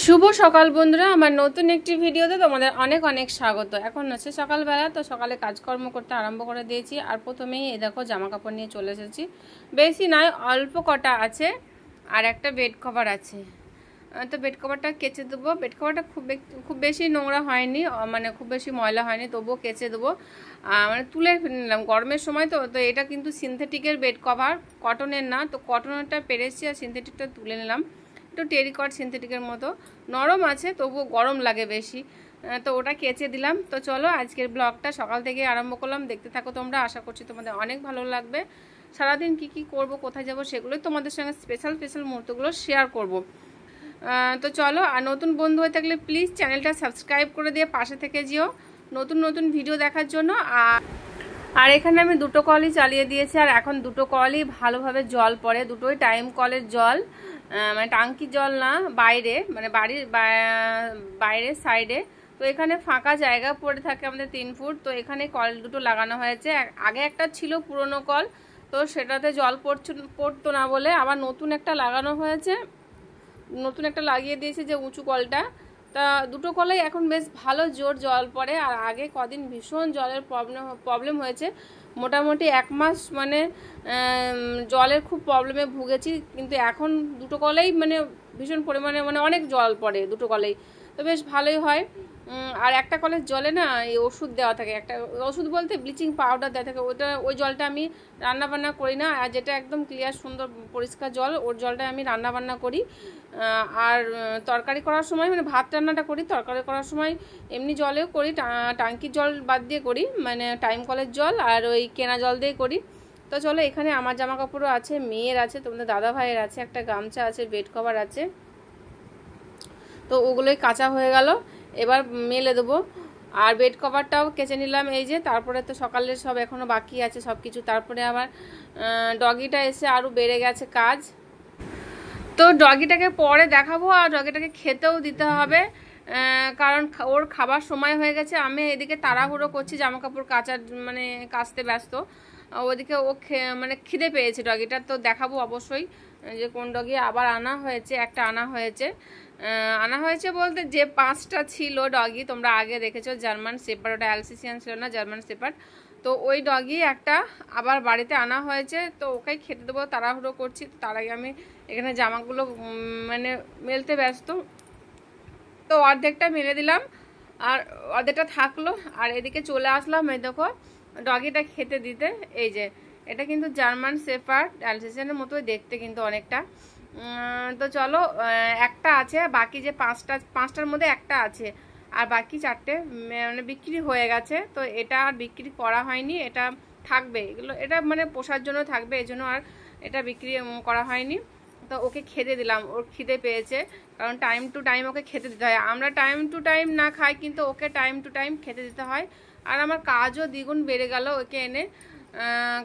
শুভ সকাল বন্ধুরা আমার নতুন একটি ভিডিওতে তোমাদের অনেক অনেক স্বাগত এখন হচ্ছে সকালবেলা তো সকালে কাজকর্ম করতে আরম্ভ করে দিয়েছি আর প্রথমেই এ দেখো জামা কাপড় নিয়ে চলে এসেছি বেশি নয় অল্প কটা আছে আর একটা বেড কভার আছে তো বেড কভারটা কেচে দেবো বেড কভারটা খুব খুব বেশি নোংরা হয়নি মানে খুব বেশি ময়লা হয়নি তবুও কেচে দেবো মানে তুলে নিলাম গরমের সময় তো তো এটা কিন্তু সিনথেটিকের বেড কভার কটনের না তো কটনেরটা পেরেছি আর সিনথেটিকটা তুলে নিলাম একটু টেরিকট সিনথেটিকের মতো নরম আছে তবুও গরম লাগে বেশি তো ওটা কেচে দিলাম তো চলো আজকের ব্লগটা সকাল থেকে আরম্ভ করলাম দেখতে থাকো তোমরা আশা করছি তোমাদের অনেক ভালো লাগবে সারাদিন কি কি করব কোথায় যাব সেগুলোই তোমাদের সঙ্গে স্পেশাল স্পেশাল মুহূর্তগুলো শেয়ার করব তো চলো আর নতুন বন্ধু হয়ে থাকলে প্লিজ চ্যানেলটা সাবস্ক্রাইব করে দিয়ে পাশে থেকে যেও নতুন নতুন ভিডিও দেখার জন্য আর আর এখানে আমি দুটো কলই চালিয়ে দিয়েছি আর এখন দুটো কলই ভালোভাবে জল পড়ে দুটোই টাইম কলের জল মানে টাঙ্কি জল না বাইরে মানে বাড়ির বাইরে সাইডে তো এখানে ফাঁকা জায়গা পড়ে থাকে আমাদের তিন ফুট তো এখানে কল দুটো লাগানো হয়েছে আগে একটা ছিল পুরনো কল তো সেটাতে জল পড়ছে পড়তো না বলে আবার নতুন একটা লাগানো হয়েছে নতুন একটা লাগিয়ে দিয়েছে যে উঁচু কলটা তা দুটো কলেই এখন বেশ ভালো জোর জল পড়ে আর আগে কদিন ভীষণ জলের প্রবলেম প্রবলেম হয়েছে মোটামুটি এক মাস মানে জলের খুব প্রবলেমে ভুগেছি কিন্তু এখন দুটো কলেই মানে ভীষণ পরিমাণে মানে অনেক জল পড়ে দুটো কলেই তো বেশ ভালোই হয় আর একটা কলের জলে না এই ওষুধ দেওয়া থাকে একটা ওষুধ বলতে ব্লিচিং পাউডার দেওয়া থাকে ওটা ওই জলটা আমি রান্নাবান্না করি না আর যেটা একদম ক্লিয়ার সুন্দর পরিষ্কার জল ওর জলটা আমি রান্নাবান্না করি আর তরকারি করার সময় মানে ভাত রান্নাটা করি তরকারি করার সময় এমনি জলেও করি টাঙ্কির জল বাদ দিয়ে করি মানে টাইম কলের জল আর ওই কেনা জল দিয়ে করি তো চলো এখানে আমার জামা কাপড়ও আছে মেয়ের আছে তোমাদের দাদা ভাইয়ের আছে একটা গামছা আছে বেড কভার আছে তো ওগুলোই কাঁচা হয়ে গেল এবার মেলে দেবো আর বেড কভারটাও কেচে নিলাম এই যে তারপরে তো সকালের সব এখনও বাকি আছে সব কিছু তারপরে আবার ডগিটা এসে আরও বেড়ে গেছে কাজ তো ডগিটাকে পরে দেখাবো আর ডগিটাকে খেতেও দিতে হবে কারণ ওর খাবার সময় হয়ে গেছে আমি এদিকে তাড়াহুড়ো করছি জামা কাপড় কাচার মানে কাচতে ব্যস্ত ওদিকে ও মানে খিদে পেয়েছে ডগিটা তো দেখাবো অবশ্যই যে কোন ডগি আবার আনা হয়েছে একটা আনা হয়েছে আনা হয়েছে বলতে যে পাঁচটা ছিল ডগি তোমরা আগে দেখেছো জার্মান সেপার ওটা অ্যালসিসিয়ান ছিল না জার্মান সেপার তো ওই ডগি একটা আবার বাড়িতে আনা হয়েছে তো ওকেই খেতে দেবো তাড়াহুড়ো করছি তার আগে আমি এখানে জামাগুলো মানে মেলতে ব্যস্ত তো অর্ধেকটা মেলে দিলাম আর অর্ধেকটা থাকলো আর এদিকে চলে আসলাম এই দেখো ডগিটা খেতে দিতে এই যে এটা কিন্তু জার্মান সেফার ডালসেশনের মতো দেখতে কিন্তু অনেকটা তো চলো একটা আছে বাকি যে পাঁচটা পাঁচটার মধ্যে একটা আছে আর বাকি চারটে মানে বিক্রি হয়ে গেছে তো এটা আর বিক্রি করা হয়নি এটা থাকবে এগুলো এটা মানে পোষার জন্য থাকবে এই জন্য আর এটা বিক্রি করা হয়নি তো ওকে খেতে দিলাম ওর খিদে পেয়েছে কারণ টাইম টু টাইম ওকে খেতে দিতে হয় আমরা টাইম টু টাইম না খাই কিন্তু ওকে টাইম টু টাইম খেতে দিতে হয় আর আমার কাজও দ্বিগুণ বেড়ে গেল ওকে এনে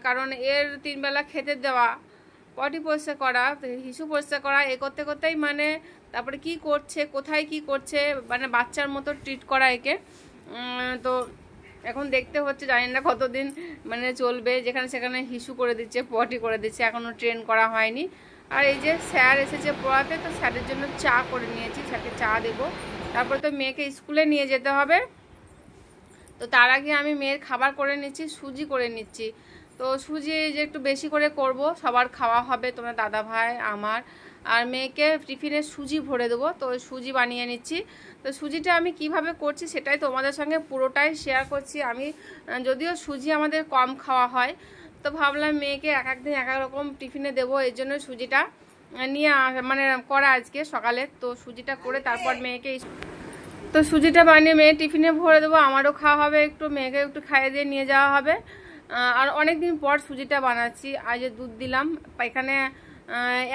কারণ এর তিনবেলা খেতে দেওয়া পটি পরিষ্কার করা হিসু পরিষ্কার করা এ করতে করতেই মানে তারপরে কি করছে কোথায় কি করছে মানে বাচ্চার মতো ট্রিট করা একে তো এখন দেখতে হচ্ছে জানি না কতদিন মানে চলবে যেখানে সেখানে হিসু করে দিচ্ছে পটি করে দিচ্ছে এখনও ট্রেন করা হয়নি আর এই যে স্যার এসেছে পড়াতে তো স্যারের জন্য চা করে নিয়েছি স্যারকে চা দেবো তারপরে তো মেয়েকে স্কুলে নিয়ে যেতে হবে তো তার আগে আমি মেয়ের খাবার করে নিচ্ছি সুজি করে নিচ্ছি তো সুজি যে একটু বেশি করে করব সবার খাওয়া হবে তোমার দাদা ভাই আমার আর মেয়েকে টিফিনে সুজি ভরে দেবো তো সুজি বানিয়ে নিচ্ছি তো সুজিটা আমি কিভাবে করছি সেটাই তোমাদের সঙ্গে পুরোটাই শেয়ার করছি আমি যদিও সুজি আমাদের কম খাওয়া হয় তো ভাবলাম মেয়েকে এক একদিন এক এক রকম টিফিনে দেবো এর জন্য সুজিটা নিয়ে মানে করা আজকে সকালে তো সুজিটা করে তারপর মেয়েকে তো সুজিটা বানিয়ে মেয়ে টিফিনে ভরে দেবো আমারও খাওয়া হবে একটু মেয়েকে একটু খাইয়ে দিয়ে নিয়ে যাওয়া হবে আর অনেক দিন পর সুজিটা বানাচ্ছি আজ দুধ দিলাম এখানে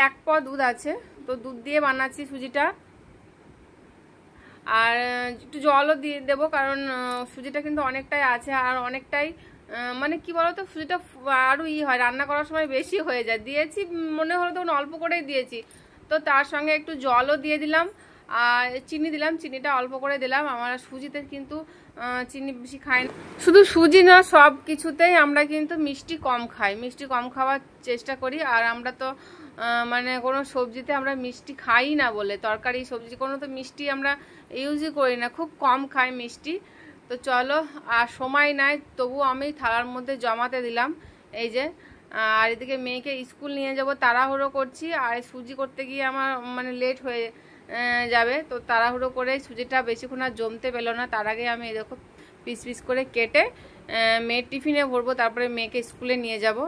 এক প দুধ আছে তো দুধ দিয়ে বানাচ্ছি সুজিটা আর একটু জলও দিয়ে দেবো কারণ সুজিটা কিন্তু অনেকটাই আছে আর অনেকটাই মানে কি বলতো সুজিটা আরও ই হয় রান্না করার সময় বেশি হয়ে যায় দিয়েছি মনে হলো তখন অল্প করেই দিয়েছি তো তার সঙ্গে একটু জলও দিয়ে দিলাম আর চিনি দিলাম চিনিটা অল্প করে দিলাম আমরা সুজিতে কিন্তু চিনি বেশি খাই না শুধু সুজি না সব কিছুতেই আমরা কিন্তু মিষ্টি কম খাই মিষ্টি কম খাওয়ার চেষ্টা করি আর আমরা তো মানে কোনো সবজিতে আমরা মিষ্টি খাই না বলে তরকারি সবজি কোনো তো মিষ্টি আমরা ইউজই করি না খুব কম খাই মিষ্টি তো চলো আর সময় নাই তবু আমি থালার মধ্যে জমাতে দিলাম এই যে আর এদিকে মেয়েকে স্কুল নিয়ে যাব তাড়াহুড়ো করছি আর সুজি করতে গিয়ে আমার মানে লেট হয়ে যাবে তো তাড়াহুড়ো করে সুজিটা বেশিক্ষণ আর জমতে পেলো না তার আগে আমি এরকম পিস পিস করে কেটে মেয়ের টিফিনে ভরবো তারপরে মেয়েকে স্কুলে নিয়ে যাব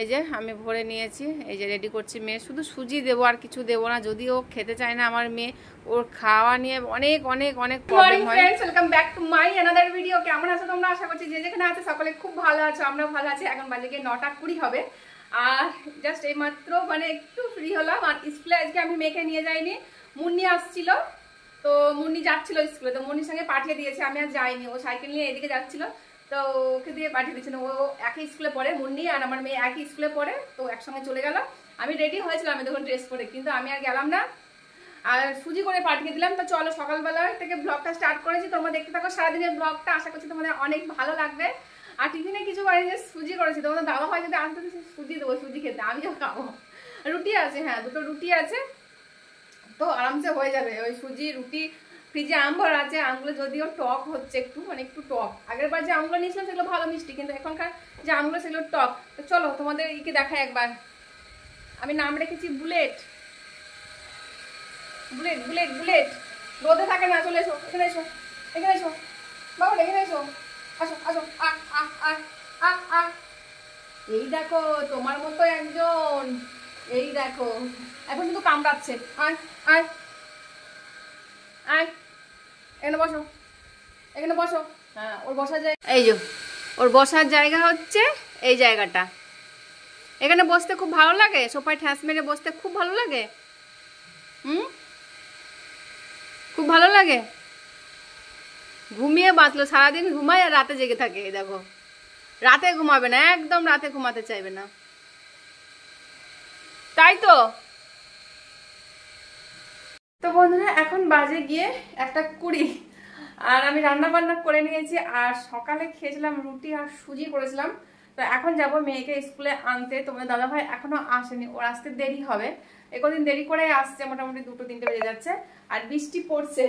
এই যে আমি ভরে নিয়েছি এই যে রেডি করছি মেয়ে শুধু সুজি দেবো আর কিছু দেবো না যদি ও খেতে চায় না আমার মেয়ে ওর খাওয়া নিয়ে অনেক অনেক অনেক welcome back to my another video কেমন আছো তোমরা আশা করছি যে যেখানে আছে সকলে খুব ভালো আছো আমরা ভালো আছি এখন বাজে গিয়ে নটা কুড়ি হবে আর জাস্ট এইমাত্র মানে একটু ফ্রি হলাম আর স্কুলে আজকে আমি মেয়েকে নিয়ে যাইনি মুন্নি আসছিল তো মুন্নি যাচ্ছিল স্কুলে তো মুন্নির সঙ্গে পাঠিয়ে দিয়েছে আমি আর যাইনি ও সাইকেল নিয়ে এদিকে যাচ্ছিল তো ওকে দিয়ে পাঠিয়ে দিয়েছিল ও একই স্কুলে পড়ে মুন্নি আর আমার মেয়ে একই স্কুলে পড়ে তো একসঙ্গে চলে গেল আমি রেডি হয়েছিলাম আমি তখন ড্রেস পরে কিন্তু আমি আর গেলাম না আর সুজি করে পাঠিয়ে দিলাম তো চলো সকালবেলা থেকে ব্লগটা স্টার্ট করেছি তোমরা দেখতে থাকো সারাদিনের ব্লগটা আশা করছি তোমাদের অনেক ভালো লাগবে আর টিফিনে কিছু বাড়ি যে সুজি করেছি তোমাদের দাবা হয় যদি আনতে সুজি দেবো সুজি খেতে আমিও খাবো রুটি আছে হ্যাঁ দুটো রুটি আছে তো আরামসে হয়ে যাবে ওই সুজি রুটি ফ্রিজে আম ভরা আছে আমগুলো যদিও টক হচ্ছে একটু মানে একটু টক আগের বার যে আমগুলো নিয়েছিলাম সেগুলো ভালো মিষ্টি কিন্তু এখনকার যে আমগুলো সেগুলো টক তো চলো তোমাদের একে দেখা একবার আমি নাম রেখেছি বুলেট বুলেট বুলেট বুলেট রোদে থাকে না চলে এসো এখানে এসো এখানে এসো বাবা এখানে এসো আসো আসো আ আ আ আ এই দেখো তোমার মতো একজন এই দেখো এখন কিন্তু কামড়াচ্ছে আয় আয় আয় এখানে বসো এখানে বসো হ্যাঁ ওর বসার জায়গা এই যে ওর বসার জায়গা হচ্ছে এই জায়গাটা এখানে বসতে খুব ভালো লাগে সোফায় ঠ্যাঁস মেরে বসতে খুব ভালো লাগে হুম খুব ভালো লাগে ঘুমিয়ে বাঁচলো সারাদিন ঘুমায় আর রাতে জেগে থাকে দেখো রাতে ঘুমাবে না একদম রাতে ঘুমাতে চাইবে না তাই তো তো বন্ধুরা এখন বাজে গিয়ে একটা কুড়ি আর আমি রান্না বান্না করে নিয়েছি আর সকালে খেয়েছিলাম রুটি আর সুজি করেছিলাম তো এখন যাব মেয়েকে স্কুলে আনতে তোমাদের ভাই এখনও আসেনি ওর আসতে দেরি হবে একদিন দেরি করে আসছে মোটামুটি দুটো তিনটে বেজে যাচ্ছে আর বৃষ্টি পড়ছে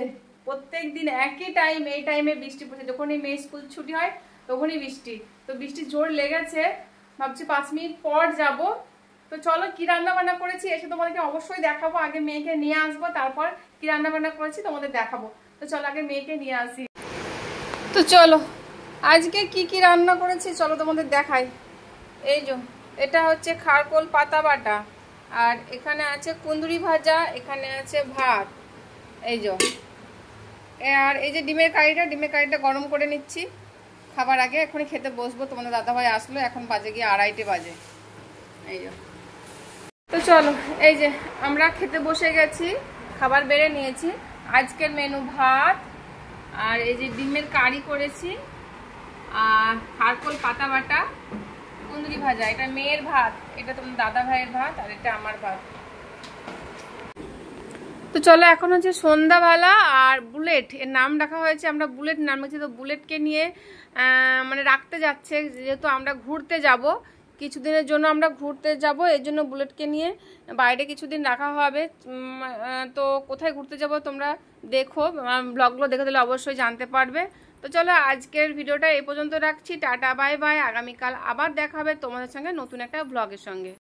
প্রত্যেক দিন একই টাইম এই টাইমে বৃষ্টি পড়ছে যখনই মেয়ে স্কুল ছুটি হয় তখনই বৃষ্টি তো বৃষ্টি জোর লেগেছে ভাবছি পাঁচ মিনিট পর যাব তো চলো কি রান্না বান্না করেছি এসে তোমাদেরকে অবশ্যই দেখাবো আগে মেয়েকে নিয়ে আসবো তারপর কি রান্না বান্না করেছি তোমাদের দেখাবো তো চলো আগে মেয়েকে নিয়ে আসি তো চলো আজকে কি কি রান্না করেছি চলো তোমাদের দেখাই এই যো এটা হচ্ছে খারকোল পাতা বাটা আর এখানে আছে কুন্দুরি ভাজা এখানে আছে ভাত এই যো আর এই যে ডিমের কারিটা ডিমের কারিটা গরম করে নিচ্ছি খাবার আগে এখনই খেতে বসবো তোমাদের দাদাভাই আসলো এখন বাজে গিয়ে আড়াইটে বাজে এই যো চলো এই যে আমরা খেতে বসে গেছি খাবার বেড়ে নিয়েছি আজকের মেনু ভাত আর এই যে ডিমের কারি করেছি আর হারকোল পাতা বাটা কুন্দরি ভাজা এটা মেয়ের ভাত এটা তোমার দাদা ভাইয়ের ভাত আর এটা আমার ভাত তো চলো এখন হচ্ছে সন্ধ্যাবেলা আর বুলেট এর নাম রাখা হয়েছে আমরা বুলেট নাম রেখেছি তো বুলেটকে নিয়ে মানে রাখতে যাচ্ছে যেহেতু আমরা ঘুরতে যাব কিছুদিনের জন্য আমরা ঘুরতে যাব এর জন্য বুলেটকে নিয়ে বাইরে কিছুদিন রাখা হবে তো কোথায় ঘুরতে যাব তোমরা দেখো ব্লগগুলো দেখে দিলে অবশ্যই জানতে পারবে তো চলো আজকের ভিডিওটা এ পর্যন্ত রাখছি টাটা বাই বাই আগামীকাল আবার দেখা হবে তোমাদের সঙ্গে নতুন একটা ব্লগের সঙ্গে